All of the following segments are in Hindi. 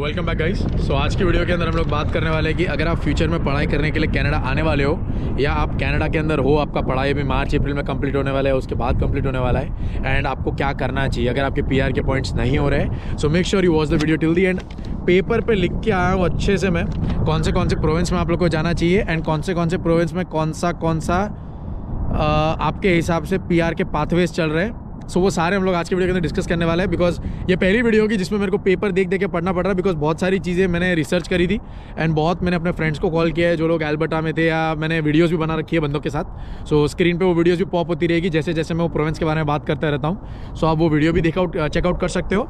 वेलकम बैक गाइस सो आज की वीडियो के अंदर हम लोग बात करने वाले हैं कि अगर आप फ्यूचर में पढ़ाई करने के लिए कनाडा आने वाले हो या आप कनाडा के अंदर हो आपका पढ़ाई भी मार्च अप्रैल में कंप्लीट होने वाला है उसके बाद कंप्लीट होने वाला है एंड आपको क्या करना चाहिए अगर आपके पी के पॉइंट्स नहीं हो रहे so make sure you watch the video till the end paper पे लिख के आया हूँ अच्छे से मैं कौन से कौन से प्रोविंस में आप लोग को जाना चाहिए एंड कौन से कौन से प्रोविंस में कौन सा कौन सा आपके हिसाब से पी के पाथवेज चल रहे हैं सो so, वो सारे हम लोग आज के वीडियो के अंदर डिस्कस करने वाले हैं बिकॉज ये पहली वीडियो होगी जिसमें मेरे को पेपर देख देख के पढ़ना पड़ रहा है बिकॉज बहुत सारी चीज़ें मैंने रिसर्च करी थी एंड बहुत मैंने अपने फ्रेंड्स को कॉल किया है जो लोग एल्बर्टा में थे या मैंने वीडियोज़ भी बना रखी है बंदों के साथ सो so, स्क्रीन पर वो वीडियोज़ भी पॉप होती रहेगी जैसे जैसे मैं वो प्रोवेंस के बारे में बात करता रहता हूँ सो so, आप वो वीडियो भी देखआउट चेकआउट कर सकते हो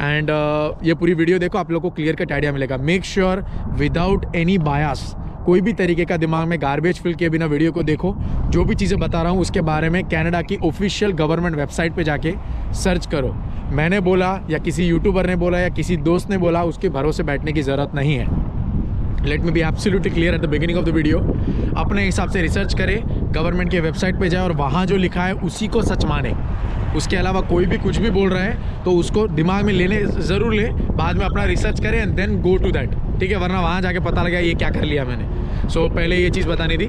एंड uh, ये पूरी वीडियो देखो आप लोग को क्लियर कट आइडिया मिलेगा make sure without any bias कोई भी तरीके का दिमाग में गार्बेज फिल किए बिना वीडियो को देखो जो भी चीज़ें बता रहा हूँ उसके बारे में कैनेडा की ऑफिशियल गवर्नमेंट वेबसाइट पर जाके सर्च करो मैंने बोला या किसी यूट्यूबर ने बोला या किसी दोस्त ने बोला उसके भरोसे बैठने की ज़रूरत नहीं है let me be absolutely clear at the beginning of the video अपने हिसाब से रिसर्च करें गवर्नमेंट के वेबसाइट पे जाए और वहाँ जो लिखा है उसी को सच माने उसके अलावा कोई भी कुछ भी बोल रहा है तो उसको दिमाग में लेने ज़रूर ले बाद में अपना रिसर्च करें and then go to that ठीक है वरना वहाँ जाके पता लगा ये क्या कर लिया मैंने सो so, पहले ये चीज़ बतानी थी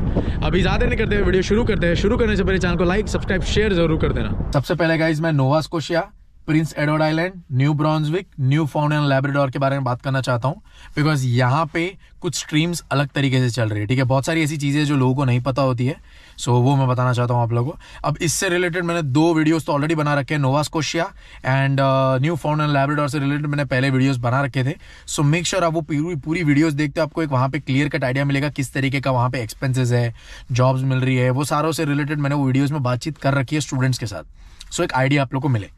अभी ज़्यादा नहीं करते वीडियो शुरू करते हैं शुरू करने से पहले चैनल को लाइक सब्सक्राइब शेयर जरूर कर देना सबसे पहले गाइज मैं Nova Scotia Prince Edward Island New Brunswick Newfoundland and Labrador के बारे में बात करना चाहता हूँ बिकॉज यहाँ पे कुछ स्ट्रीम्स अलग तरीके से चल रही है ठीक है बहुत सारी ऐसी चीज़ें जो लोगों को नहीं पता होती है सो so, वो मैं बताना चाहता हूँ आप लोगों को अब इससे रिलेटेड मैंने दो वीडियोस तो ऑलरेडी बना रखे हैं नोवास कोशिया and Newfoundland and Labrador से रिलेटेड मैंने पहले वीडियोस बना रखे थे सो मेक श्योर आप वो पूरी पूरी वीडियोस देखते हो आपको एक वहाँ पे क्लियर कट आइडिया मिलेगा किस तरीके का वहाँ पे एक्सपेंसिस है जॉब्स मिल रही है वो सारों से रिलेटेड मैंने वो वीडियोज़ में बातचीत कर रखी है स्टूडेंट्स के साथ सो so, एक आइडिया आप लोग को मिले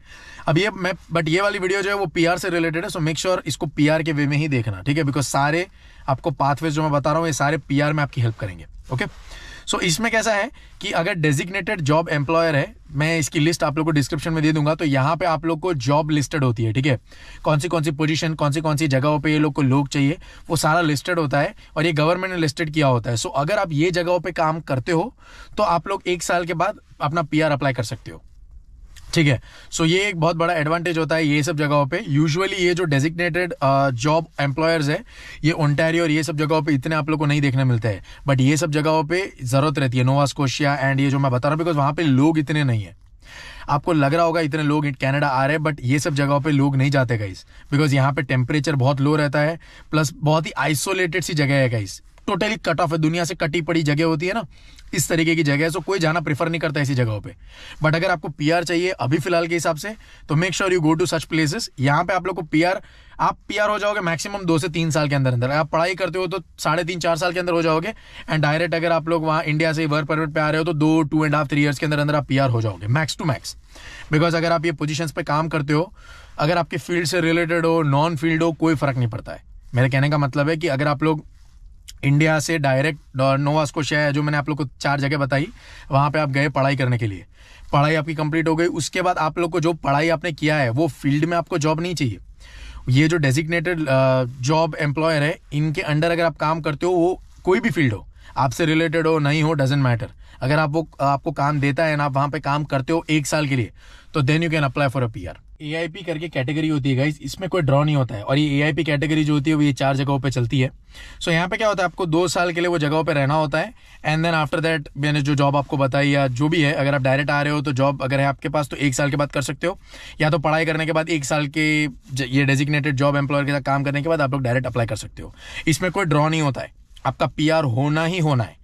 अब ये मैं बट ये वाली वीडियो जो है वो पी से रिलेटेड है सो मेक श्योर इसको पीआर के वे में ही देखना ठीक है बिकॉज सारे आपको पाथवेज जो मैं बता रहा हूँ ये सारे पी में आपकी हेल्प करेंगे ओके okay? सो so, इसमें कैसा है कि अगर डेजिग्नेटेड जॉब एम्प्लॉयर है मैं इसकी लिस्ट आप लोग को डिस्क्रिप्शन में दे दूंगा तो यहाँ पे आप लोग को जॉब लिस्टेड होती है ठीक है कौन सी कौन सी पोजीशन कौन सी कौन सी जगहों पे ये लोग को लोग चाहिए वो सारा लिस्टेड होता है और ये गवर्नमेंट ने लिस्टेड किया होता है सो so, अगर आप ये जगहों पर काम करते हो तो आप लोग एक साल के बाद अपना पी अप्लाई कर सकते हो ठीक है सो so, ये एक बहुत बड़ा एडवांटेज होता है ये सब जगहों पे यूजुअली ये जो डेजिग्नेटेड जॉब एम्प्लॉयर्स है ये ओंटेरियो और ये सब जगहों पे इतने आप लोग को नहीं देखने मिलते हैं बट ये सब जगहों पे जरूरत रहती है नोवा स्कोशिया एंड ये जो मैं बता रहा हूँ बिकॉज वहाँ पे लोग इतने नहीं है आपको लग रहा होगा इतने लोग कनाडा आ रहे हैं बट ये सब जगहों पे लोग नहीं जाते गाइस बिकॉज यहाँ पे टेम्परेचर बहुत लो रहता है प्लस बहुत ही आइसोलेटेड सी जगह है गाइस टोटली कट ऑफ है दुनिया से कटी पड़ी जगह होती है ना इस तरीके की जगह है सो कोई जाना प्रेफर नहीं करता ऐसी जगहों पे बट अगर आपको पीआर चाहिए अभी फिलहाल के हिसाब से तो make sure you go to such places यहाँ पे आप लोग को पीआर आप पीआर हो जाओगे मैक्सिमम दो से तीन साल के अंदर अंदर आप पढ़ाई करते हो तो साढ़े तीन चार साल के अंदर हो जाओगे एंड डायरेक्ट अगर आप लोग वहाँ इंडिया से वर्क परमिट पे आ रहे हो तो दो two and half three years के अंदर अंदर आप पीआर हो जाओगे मैक्स टू मैक्स बिकॉज अगर आप ये पोजिशन पे काम करते हो अगर आपके फील्ड से रिलेटेड हो नॉन फील्ड हो कोई फर्क नहीं पड़ता है मेरे कहने का मतलब है कि अगर आप लोग इंडिया से डायरेक्ट नोवा स्कोशिया है जो मैंने आप लोग को चार जगह बताई वहाँ पे आप गए पढ़ाई करने के लिए पढ़ाई आपकी कंप्लीट हो गई उसके बाद आप लोग को जो पढ़ाई आपने किया है वो फील्ड में आपको जॉब नहीं चाहिए ये जो डेजिग्नेटेड जॉब एम्प्लॉयर है इनके अंडर अगर आप काम करते हो वो कोई भी फील्ड हो आपसे रिलेटेड हो नहीं हो डजेंट मैटर अगर आप वो आपको काम देता है ना आप वहाँ पे काम करते हो एक साल के लिए तो then you can apply for a P R AIP करके कैटेगरी होती है गाइज इसमें कोई ड्रॉ नहीं होता है और ये एआईपी कैटेगरी जो होती है वो ये चार जगहों पे चलती है सो so, यहाँ पे क्या होता है आपको दो साल के लिए वो जगहों पे रहना होता है एंड देन आफ्टर दैट मैंने जो जॉब आपको बताई या जो भी है अगर आप डायरेक्ट आ रहे हो तो जॉब अगर है आपके पास तो एक साल के बाद कर सकते हो या तो पढ़ाई करने के बाद एक साल के ये डेजिग्नेटेड जॉब एम्प्लॉयर के साथ काम करने के बाद आप लोग डायरेक्ट अप्लाई कर सकते हो इसमें कोई ड्रॉ नहीं होता है आपका पी होना ही होना है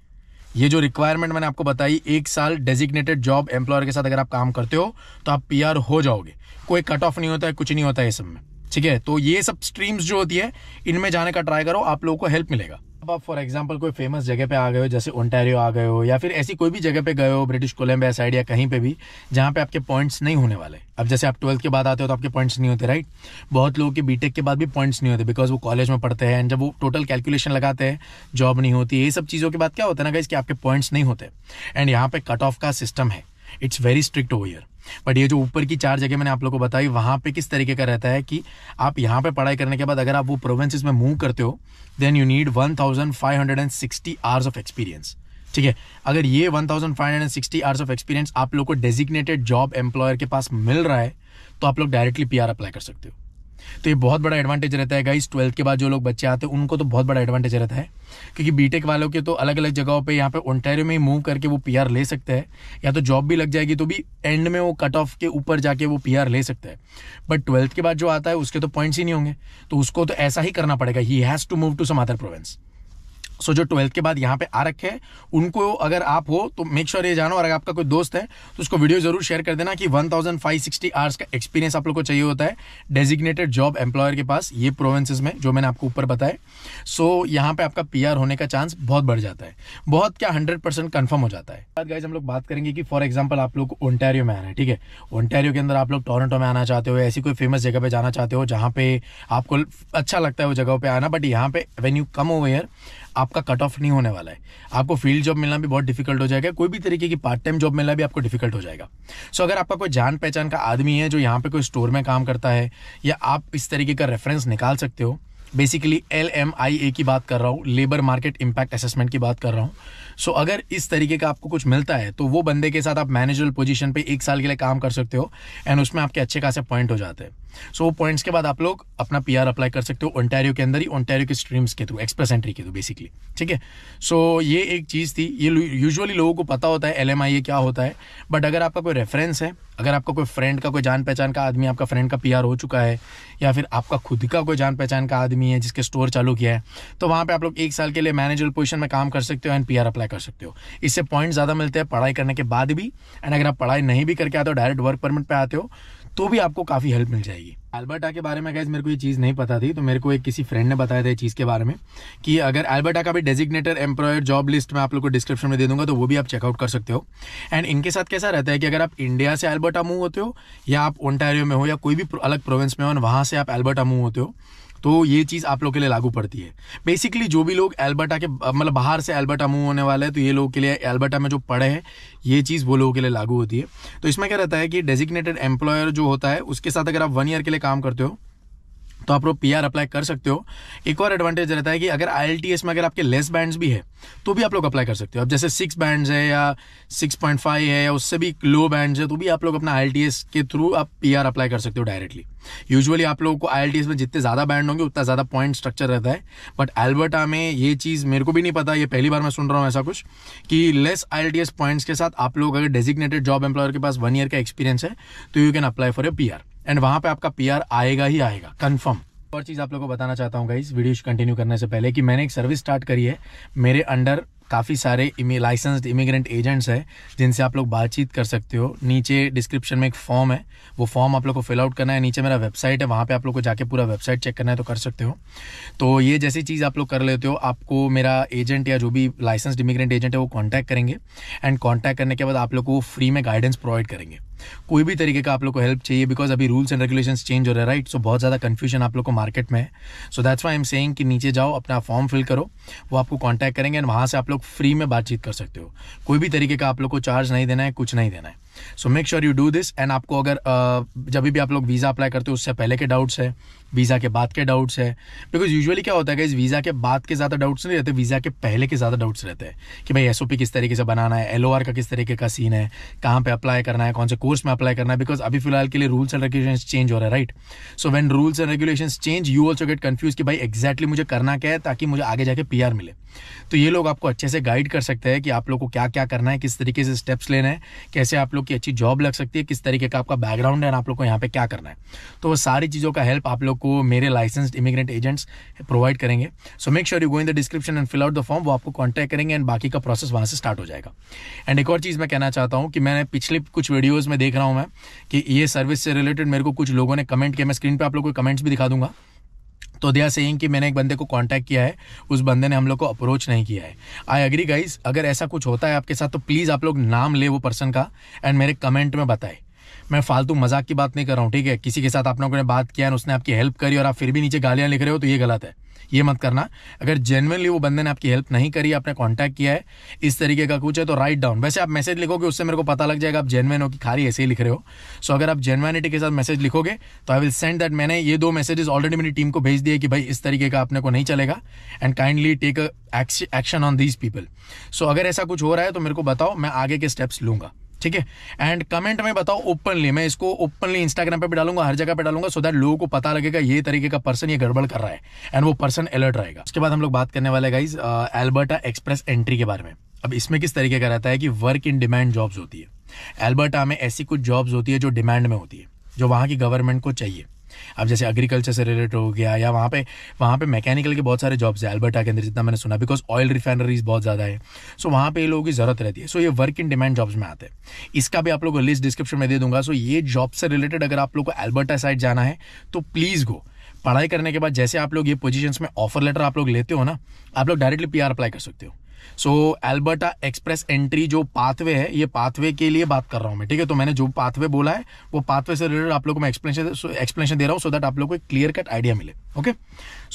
ये जो रिक्वायरमेंट मैंने आपको बताई एक साल डेजिग्नेटेड जॉब एम्प्लॉयर के साथ अगर आप काम करते हो तो आप पीआर हो जाओगे कोई कट ऑफ नहीं होता है कुछ नहीं होता है ये में ठीक है तो ये सब स्ट्रीम्स जो होती है इनमें जाने का ट्राई करो आप लोगों को हेल्प मिलेगा अब आप फॉर एग्जाम्पल कोई फेमस जगह पे आ गए हो जैसे ओंटेरियो आ गए हो या फिर ऐसी कोई भी जगह पे गए हो ब्रिटिश कोलम्बिया साइड या कहीं पे भी जहाँ पे आपके पॉइंट्स नहीं होने वाले अब जैसे आप ट्वेल्थ के बाद आते हो तो आपके पॉइंट्स नहीं होते राइट बहुत लोगों के बीटेक के बाद भी पॉइंट्स नहीं होते बिकॉज वो कॉलेज में पढ़ते हैं एंड जब वो टोटल कैलकुलेशन लगाते हैं जॉब नहीं होती ये सब चीज़ों के बाद क्या होता है ना गाइज कि आपके पॉइंट्स नहीं होते एंड यहाँ पे कट ऑफ का सिस्टम है it's very strict over but ये जो ऊपर की चार जगह मैंने आप लोगों को बताई वहाँ पे किस तरीके का रहता है कि आप यहाँ पे पढ़ाई करने के बाद अगर आप वो प्रोवेंसेस में मूव करते हो then you need one thousand five hundred and sixty hours of experience ठीक है अगर ये one thousand five hundred and sixty hours of experience आप लोग को डेजिग्नेटेड जॉब एम्प्लॉयर के पास मिल रहा है तो आप लोग डायरेक्टली पी अप्लाई कर सकते हो तो ये बहुत बड़ा एडवांटेज रहता है गाइस ट्वेल्थ के बाद जो लोग बच्चे आते हैं उनको तो बहुत बड़ा एडवांटेज रहता है क्योंकि बीटेक वालों के तो अलग अलग जगहों पे यहाँ पे ओंटेरियो में ही मूव करके वो पीआर ले सकते हैं या तो जॉब भी लग जाएगी तो भी एंड में वो कट ऑफ के ऊपर जाके वो पीआर ले सकते हैं बट ट्वेल्थ के बाद जो आता है उसके तो पॉइंट्स ही नहीं होंगे तो उसको तो ऐसा ही करना पड़ेगा ही has to move to some other province so जो ट्वेल्थ के बाद यहाँ पे आ रखे हैं उनको अगर आप हो तो मेक श्योर ये जानो और अगर आपका कोई दोस्त है तो उसको वीडियो जरूर शेयर कर देना कि सिक्सटी आवर्स का एक्सपीरियंस आप लोग को चाहिए होता है डेजिग्नेटेड जॉब एम्प्लॉयर के पास ये प्रोवेंसेस में जो मैंने आपको ऊपर बताया सो so, यहाँ पे आपका पी होने का चांस बहुत बढ़ जाता है बहुत क्या हंड्रेड परसेंट कन्फर्म हो जाता है बाद गाइज हम लोग बात करेंगे कि फॉर एग्जाम्पल आप लोग ओंटेरियो में आना है ठीक है ओंटेरियो के अंदर आप लोग टोरेंटो में आना चाहते हो ऐसी कोई फेमस जगह पे जाना चाहते हो जहाँ पे आपको अच्छा लगता है वो जगह पे आना बट यहाँ पे वेन यू कम ओवर आपका कट ऑफ नहीं होने वाला है आपको फील्ड जॉब मिलना भी बहुत डिफिकल्ट हो जाएगा कोई भी तरीके की पार्ट टाइम जॉब मिलना भी आपको डिफिकल्ट हो जाएगा सो so, अगर आपका कोई जान पहचान का आदमी है जो यहाँ पे कोई स्टोर में काम करता है या आप इस तरीके का रेफरेंस निकाल सकते हो basically L M I A की बात कर रहा हूँ लेबर मार्केट इम्पैक्ट असेसमेंट की बात कर रहा हूँ सो so, अगर इस तरीके का आपको कुछ मिलता है तो वो बंदे के साथ आप मैनेजरल पोजीशन पे एक साल के लिए काम कर सकते हो एंड उसमें आपके अच्छे खासे पॉइंट हो जाते हैं सो so, वो पॉइंट्स के बाद आप लोग अपना पी अप्लाई कर सकते हो ओंटेरियो के अंदर ही ओंटेरियो के स्ट्रीम्स के थ्रू एक्सप्रेस एंट्री के थ्रू बेसिकली ठीक है सो ये एक चीज़ थी ये यूजुअली लोगों को पता होता है एल क्या होता है बट अगर आपका कोई रेफरेंस है अगर आपका कोई फ्रेंड का कोई जान पहचान का आदमी आपका फ्रेंड का पी हो चुका है या फिर आपका खुद का कोई जान पहचान का आदमी है जिसके स्टोर चालू किया है तो वहां पर आप लोग एक साल के लिए मैनेजरल पोजिशन में काम कर सकते हो एंड पी अप्लाई अप्लाई कर सकते हो इससे पॉइंट ज़्यादा मिलते हैं पढ़ाई करने के बाद भी एंड अगर आप पढ़ाई नहीं भी करके आते हो डायरेक्ट वर्क परमिट पर आते हो तो भी आपको काफ़ी हेल्प मिल जाएगी अल्बर्टा के बारे में गैस मेरे को ये चीज़ नहीं पता थी तो मेरे को एक किसी फ्रेंड ने बताया था ये चीज़ के बारे में कि अगर अल्बर्टा का भी डेजिग्नेटेड एम्प्लॉयर जॉब लिस्ट मैं आप लोग को डिस्क्रिप्शन में दे दूंगा तो वो भी आप चेकआउट कर सकते हो एंड इनके साथ कैसा रहता है कि अगर आप इंडिया से अल्बर्टा मूव होते हो या आप ओंटारियो में हो या कोई भी अलग प्रोविंस में हो और वहाँ से आप अल्बर्टा मूव होते हो तो ये चीज़ आप लोग के लिए लागू पड़ती है बेसिकली जो भी लोग एल्बर्टा के मतलब बाहर से एल्बर्टा मूव होने वाले हैं तो ये लोग के लिए एल्बर्टा में जो पड़े हैं ये चीज़ वो लोगों के लिए लागू होती है तो इसमें क्या रहता है कि डेजिग्नेटेड एम्प्लॉयर जो होता है उसके साथ अगर आप वन ईयर के लिए काम करते हो तो आप लोग पी अप्लाई कर सकते हो एक और एडवांटेज रहता है कि अगर आई में अगर आपके लेस बैंड्स भी है तो भी आप लोग अप्लाई कर सकते हो अब जैसे सिक्स बैंड्स है या सिक्स पॉइंट फाइव है या उससे भी लो बैंड्स है तो भी आप लोग अपना आई के थ्रू आप पी अप्लाई कर सकते हो डायरेक्टली यूजुअली आप लोगों को आई में जितने ज़्यादा बैंड होंगे उतना ज़्यादा पॉइंट स्ट्रक्चर रहता है बट एल्बर्टा में ये चीज़ मेरे को भी नहीं पता ये पहली बार मैं सुन रहा हूँ ऐसा कुछ कि लेस आई पॉइंट्स के साथ आप लोग अगर डेजिग्नेटेड जॉब एम्प्लॉयर के पास वन ईयर का एक्सपीरियंस है तो you can apply for a P R and वहां पे आपका पीआर आएगा ही आएगा कंफर्म और चीज़ आप लोगों को बताना चाहता हूँ इस वीडियो कंटिन्यू करने से पहले कि मैंने एक सर्विस स्टार्ट करी है मेरे अंडर काफ़ी सारे लाइसेंस्ड इमिग्रेंट एजेंट्स हैं जिनसे आप लोग बातचीत कर सकते हो नीचे डिस्क्रिप्शन में एक फॉर्म है वो फॉर्म आप लोग को फिल आउट करना है नीचे मेरा वेबसाइट है वहाँ पे आप लोग को जाके पूरा वेबसाइट चेक करना है तो कर सकते हो तो ये जैसी चीज़ आप लोग कर लेते हो आपको मेरा एजेंट या जो भी लाइसेंस्ड इमिग्रेंट एजेंट है वो कॉन्टैक्ट करेंगे एंड कॉन्टैक्ट करने के बाद आप लोग को फ्री में गाइडेंस प्रोवाइड करेंगे कोई भी तरीके का आप लोग को हेल्प चाहिए बिकॉज अभी रूल्स एंड रेगुलेशन चेंज हो रहे हैं राइट सो बहुत ज़्यादा कन्फ्यूजन आप लोग को मार्केट में है so that's why I'm saying कि नीचे जाओ अपना फॉर्म फिल करो वो आपको कॉन्टैक्ट करेंगे एंड वहाँ से आप लोग फ्री में बातचीत कर सकते हो कोई भी तरीके का आप लोग को चार्ज नहीं देना है कुछ नहीं देना है so make sure you do this and आपको अगर uh, जब भी आप लोग वीज़ा अप्लाई करते हो उससे पहले के डाउट्स है वीज़ा के बाद के डाउट्स है बिकॉज यूजुअली क्या होता है इस वीज़ा के बाद के ज़्यादा डाउट्स नहीं रहते वीज़ा के पहले के ज़्यादा डाउट्स रहते हैं कि भाई एस किस तरीके से बनाना है एल का किस तरीके का सीन है कहाँ पर अप्लाई करना है कौन से कोर्स में अप्लाई करना है बिकॉज अभी फिलहाल के लिए रूल्स एंड रेगुलेशन चेंज हो रहा है right so when rules and regulation change you also get confuse कि भाई एक्जैक्टली मुझे करना क्या है ताकि मुझे आगे जाके पी मिले तो ये लोग आपको अच्छे से गाइड कर सकते हैं कि आप लोग को क्या क्या करना है किस तरीके से स्टेप्स लेना है कैसे आप लोग लोग की अच्छी जॉब लग सकती है किस तरीके का आपका बैकग्राउंड है आप लोग को यहाँ पे क्या करना है तो वो सारी चीज़ों का हेल्प आप लोग को मेरे लाइसेंस्ड इमिग्रेंट एजेंट्स प्रोवाइड करेंगे so make sure you go in the description and fill out the form वो आपको कॉन्टैक्ट करेंगे एंड बाकी का प्रोसेस वहाँ से स्टार्ट हो जाएगा एंड एक और चीज़ मैं कहना चाहता हूँ कि मैंने पिछले कुछ वीडियोज़ में देख रहा हूँ मैं कि ये सर्विस से रिलेटेड मेरे को कुछ लोगों ने कमेंट किया मैं स्क्रीन पर आप लोग को कमेंट्स भी दिखा दूंगा तोदिया सिंह कि मैंने एक बंदे को कांटेक्ट किया है उस बंदे ने हम लोग को अप्रोच नहीं किया है आई अग्री गाइज अगर ऐसा कुछ होता है आपके साथ तो प्लीज़ आप लोग नाम ले वो पर्सन का एंड मेरे कमेंट में बताए मैं फालतू मजाक की बात नहीं कर रहा हूँ ठीक है किसी के साथ आप लोगों ने बात किया है उसने आपकी हेल्प करी और आप फिर भी नीचे गालियाँ लिख रहे हो तो ये गलत है ये मत करना अगर जेनवनली वो बंदे ने आपकी हेल्प नहीं करी आपने कॉन्टैक्ट किया है इस तरीके का कुछ है तो राइट डाउन वैसे आप मैसेज लिखोगे उससे मेरे को पता लग जाएगा आप जेनवन हो कि खाली ऐसे ही लिख रहे हो सो अगर आप जेनवनिटी के साथ मैसेज लिखोगे तो आई विल सेंड दैट मैंने ये दो मैसेजेस ऑलरेडी मेरी टीम को भेज दिए कि भाई इस तरीके का आपने को नहीं चलेगा and kindly take action on these people so अगर ऐसा कुछ हो रहा है तो मेरे को बताओ मैं आगे के स्टेप्स लूंगा ठीक है एंड कमेंट में बताओ ओपनली मैं इसको ओपनली इंस्टाग्राम पे भी डालूंगा हर जगह पे डालूंगा सो दैट लोगों को पता लगेगा ये तरीके का पर्सन ये गड़बड़ कर रहा है एंड वो पर्सन अलर्ट रहेगा उसके बाद हम लोग बात करने वाले गाइज एल्बर्टा एक्सप्रेस एंट्री के बारे में अब इसमें किस तरीके का रहता है कि वर्क इन डिमांड जॉब्स होती है एल्बर्टा में ऐसी कुछ जॉब्स होती है जो डिमांड में होती है जो वहाँ की गवर्नमेंट को चाहिए अब जैसे एग्रीकल्चर से रिलेटेड हो गया या वहाँ पे वहाँ पे मैकेनिकल के बहुत सारे जॉब्स है अल्बर्टा के अंदर जितना मैंने सुना बिकॉज ऑयल रिफाइनरीज बहुत ज़्यादा है सो वहाँ पे लोगों की ज़रूरत रहती है सो ये वर्क इन डिमांड जॉब्स में आते हैं इसका भी आप लोग को लिस्ट डिस्क्रिप्शन में दे दूंगा सो ये जॉब से रिलेटेड अगर आप लोग को एल्बर्टा साइड जाना है तो प्लीज़ गो पढ़ाई करने के बाद जैसे आप लोग ये पोजीशंस में ऑफर लेटर आप लोग लेते हो ना आप लोग डायरेक्टली पीआर अप्लाई कर सकते हो सो एल्बर्टा एक्सप्रेस एंट्री जो पाथवे है ये पाथवे के लिए बात कर रहा हूँ मैं ठीक है तो मैंने जो पाथवे बोला है वो पाथवे से रिलेटेड आप लोग को मैं एक्सप्लेनेशन एक्सप्लेनेशन दे रहा हूँ सो दैट आप लोग को क्लियर कट आइडिया मिले ओके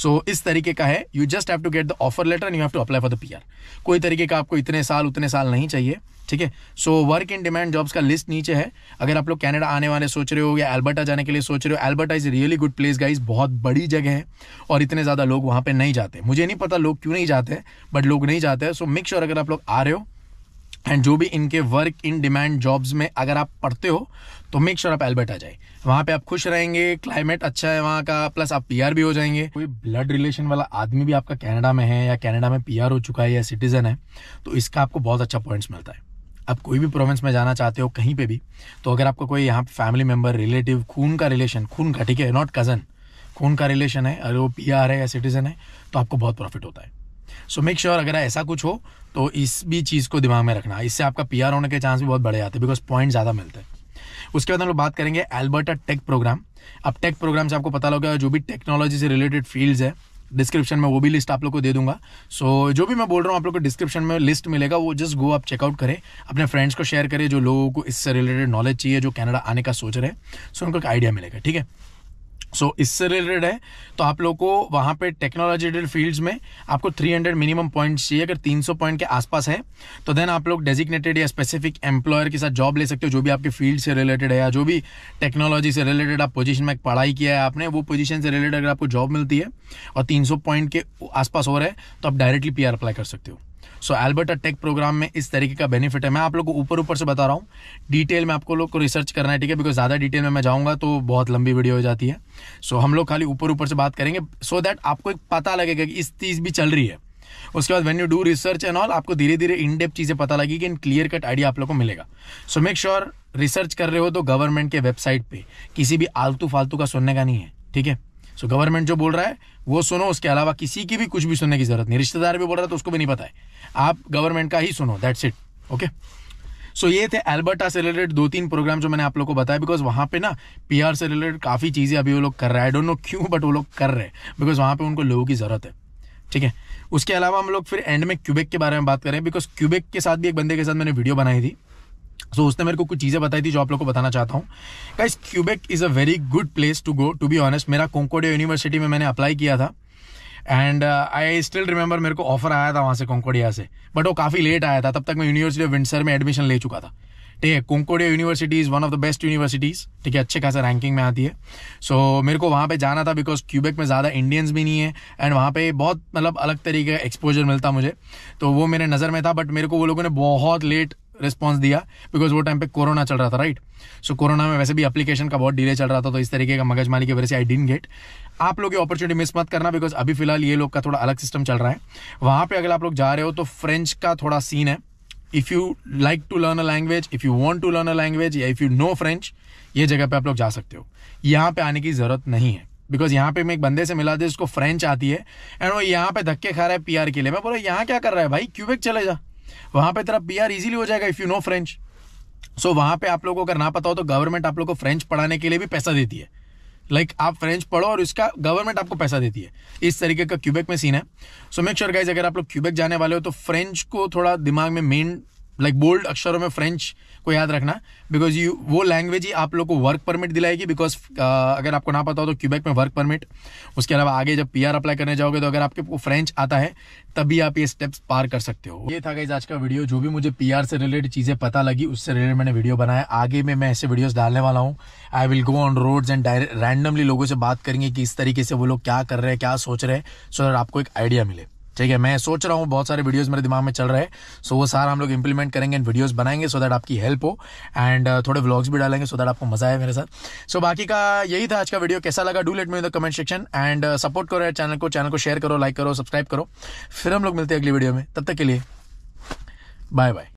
सो इस तरीके का है you just have to get the offer letter and you have to apply for the PR कोई तरीके का आपको इतने साल उतने साल नहीं चाहिए ठीक है so work in demand jobs का लिस्ट नीचे है अगर आप लोग कनाडा आने वाले सोच रहे हो या एल्बर्टा जाने के लिए सोच रहे हो Alberta is really good place guys बहुत बड़ी जगह है और इतने ज़्यादा लोग वहाँ पर नहीं जाते मुझे नहीं पता लोग क्यों नहीं जाते बट लोग नहीं जाते सो मेक श्योर अगर आप लोग आ रहे हो एंड जो भी इनके वर्क इन डिमांड जॉब्स में अगर आप पढ़ते हो तो मेक श्योर sure आप एल्बर्टा जाए वहाँ पे आप खुश रहेंगे क्लाइमेट अच्छा है वहाँ का प्लस आप पीआर भी हो जाएंगे कोई ब्लड रिलेशन वाला आदमी भी आपका कनाडा में है या कनाडा में पीआर हो चुका है या सिटीजन है तो इसका आपको बहुत अच्छा पॉइंट्स मिलता है आप कोई भी प्रोविंस में जाना चाहते हो कहीं पे भी तो अगर आपका कोई यहाँ फैमिली मेम्बर रिलेटिव खून का रिलेशन खून का ठीक है नॉट कज़न खून का रिलेशन है अगर वो पी आर है या सिटीज़न है तो आपको बहुत प्रॉफिट होता है सो मेक श्योर अगर ऐसा कुछ हो तो इस भी चीज़ को दिमाग में रखना इससे आपका पी आर होने के चांस भी बहुत बढ़े जाते हैं बिकॉज पॉइंट ज़्यादा मिलते हैं उसके बाद हम लोग बात करेंगे एल्बर्टा टेक प्रोग्राम अब टेक प्रोग्राम से आपको पता लगेगा जो भी टेक्नोलॉजी से रिलेटेड फील्ड्स है डिस्क्रिप्शन में वो भी लिस्ट आप लोग को दे दूंगा सो so, जो भी मैं बोल रहा हूँ आप लोग को डिस्क्रिप्शन में लिस्ट मिलेगा वो जस्ट गो आप चेकआउट करें अपने फ्रेंड्स को शेयर करें जो लोगों को इससे रिलेटेड नॉलेज चाहिए जो कनाडा आने का सोच रहे हैं so, सो उनको एक आइडिया मिलेगा ठीक है सो so, इससे रिलेटेड है तो आप लोग को वहाँ पे टेक्नोलॉजी रिलेटेड फील्ड्स में आपको 300 मिनिमम पॉइंट्स चाहिए अगर 300 पॉइंट के आसपास है तो देन आप लोग डेजिग्नेटेड या स्पेसिफिक एम्प्लॉयर के साथ जॉब ले सकते हो जो भी आपके फील्ड से रिलेटेड है या जो भी टेक्नोलॉजी से रिलेटेड आप पोजिशन में पढ़ाई किया है आपने वो पोजीशन से रिलेटेड अगर आपको जॉब मिलती है और तीन पॉइंट के आसपास हो रहा है तो आप डायरेक्टली पी अप्लाई कर सकते हो सो एल्बर्टा टेक प्रोग्राम में इस तरीके का बेनिफिट है मैं आप लोग को ऊपर ऊपर से बता रहा हूँ डिटेल में आपको लोग को रिसर्च करना है ठीक है बिकॉज ज़्यादा डिटेल में मैं जाऊँगा तो बहुत लंबी वीडियो हो जाती है सो so, हम लोग खाली ऊपर ऊपर से बात करेंगे सो so दैट आपको एक पता लगेगा कि इस चीज़ भी चल रही है उसके बाद when you do research and all आपको धीरे धीरे इन डेप चीज़ें पता लगेगी एंड क्लियर कट आइडिया आप लोग को मिलेगा सो मेक श्योर रिसर्च कर रहे हो तो गवर्नमेंट के वेबसाइट पर किसी भी आलतू फालतू का सुनने का नहीं है ठीक है सो so, गवर्नमेंट जो बोल रहा है वो सुनो उसके अलावा किसी की भी कुछ भी सुनने की जरूरत नहीं रिश्तेदार भी बोल रहा है तो उसको भी नहीं पता है आप गवर्नमेंट का ही सुनो दैट्स इट ओके सो ये थे एल्बर्टा से रिलेटेड दो तीन प्रोग्राम जो मैंने आप लोग को बताया बिकॉज वहाँ पे ना पी से रिलेटेड काफ़ी चीज़ें अभी वो लोग कर रहे हैं आई डोंट नो क्यों बट वो लोग कर रहे हैं बिकॉज वहाँ पे उनको लोगों की ज़रूरत है ठीक है उसके अलावा हम लोग फिर एंड में क्यूबेक के बारे में बात करें बिकॉज क्यूबेक के साथ भी एक बंदे के साथ मैंने वीडियो बनाई थी सो उसने मेरे को कुछ चीज़ें बताई थी जो आप लोग को बताना चाहता हूँ guys Quebec is a very good place to go to be honest मेरा कोंकोडिया यूनिवर्सिटी में मैंने अप्लाई किया था एंड आई स्टिल रिमेंबर मेरे को ऑफर आया था वहाँ से कोंकोडिया से बट वो काफ़ी लेट आया था तब तक मैं यूनिवर्सिटी ऑफ विंडसर में एडमिशन ले चुका था ठीक है Concordia university is one of the best universities ठीक है अच्छे खासा रैंकिंग में आती है सो so, मेरे को वहाँ पे जाना था बिकॉज क्यूबेक में ज़्यादा इंडियंस भी नहीं है एंड वहाँ पे बहुत मतलब अलग तरीके का एक्सपोजर मिलता मुझे तो वो मेरे नज़र में था बट मेरे को वो लोगों ने बहुत लेट रिस्पॉन्स दिया बिकॉज वो टाइम पे कोरोना चल रहा था राइट सो कोरोना में वैसे भी अपलीकेशन का बहुत डिले चल रहा था तो इस तरीके का मगजमारी की वजह से आई डिन गेट आप लोग ये अपॉर्चुनिटी मिस मत करना बिकॉज अभी फिलहाल ये लोग का थोड़ा अलग सिस्टम चल रहा है वहाँ पर अगर आप लोग जा रहे हो तो फ्रेंच का थोड़ा सीन है if you like to learn a language if you want to learn a language या इफ़ यू नो फ्रेंच ये जगह पे आप लोग जा सकते हो यहाँ पे आने की ज़रूरत नहीं है बिकॉज यहाँ पे मैं एक बंदे से मिला था जिसको फ्रेंच आती है एंड वो यहाँ पे धक्के खा रहा है आर के लिए मैं बोला यहाँ क्या कर रहा है भाई क्यूबेक चले जा वहाँ पे तेरा पीआर इजीली हो जाएगा if you know French so वहाँ पे आप लोगों को अगर ना पता हो तो गवर्नमेंट आप लोग को फ्रेंच पढ़ाने के लिए भी पैसा देती है लाइक like, आप फ्रेंच पढ़ो और इसका गवर्नमेंट आपको पैसा देती है इस तरीके का क्यूबेक में सीन है सो मेक श्योर गाइज अगर आप लोग क्यूबेक जाने वाले हो तो फ्रेंच को थोड़ा दिमाग में मेन लाइक बोल्ड अक्षरों में फ्रेंच को याद रखना बिकॉज यू वो लैंग्वेज ही आप लोग को वर्क परमिट दिलाएगी बिकॉज uh, अगर आपको ना पता हो तो क्यूबेक में वर्क परमिट उसके अलावा आगे जब पी अप्लाई करने जाओगे तो अगर आपके फ्रेंच आता है तभी आप ये स्टेप्स पार कर सकते हो ये था गाइज आज का वीडियो जो भी मुझे पी से रिलेटेड चीज़ें पता लगी उससे रिलेटेड मैंने वीडियो बनाया आगे में मैं ऐसे वीडियोज डालने वाला हूँ I will go on roads and randomly लोगों से बात करेंगे कि इस तरीके से वो लोग क्या कर रहे हैं क्या सोच रहे हैं सो दैट आपको एक आइडिया मिले ठीक है मैं सोच रहा हूँ बहुत सारे वीडियोज मेरे दिमाग में चल रहे हैं सो वो सारा हम लोग इंप्लीमेंट करेंगे एंड वीडियोज बनाएंगे सो दैट आपकी हेल्प हो एंड uh, थोड़े व्लॉग्स भी डालेंगे सो दैट आपको मजा आए मेरे साथ सो so, बाकी का यही था आज का वीडियो कैसा लगा do let me in the comment section and support करो चैनल को चैनल को शेयर करो लाइक करो सब्सक्राइब करो फिर हम लोग मिलते हैं अगली वीडियो में तब तक के लिए बाय बाय